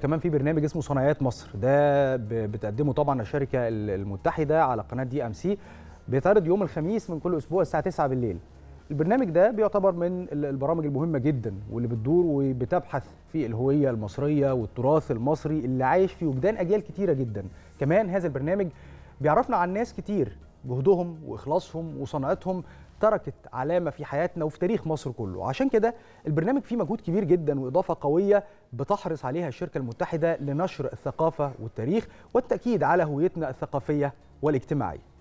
كمان في برنامج اسمه صنايات مصر ده بتقدمه طبعا الشركه المتحده على قناه دي ام سي بيتعرض يوم الخميس من كل اسبوع الساعه 9 بالليل البرنامج ده بيعتبر من البرامج المهمه جدا واللي بتدور وبتبحث في الهويه المصريه والتراث المصري اللي عايش في وجدان اجيال كتيره جدا كمان هذا البرنامج بيعرفنا عن ناس كتير جهدهم واخلاصهم وصناعتهم تركت علامه في حياتنا وفي تاريخ مصر كله عشان كده البرنامج فيه مجهود كبير جدا واضافه قويه بتحرص عليها الشركه المتحده لنشر الثقافه والتاريخ والتاكيد على هويتنا الثقافيه والاجتماعيه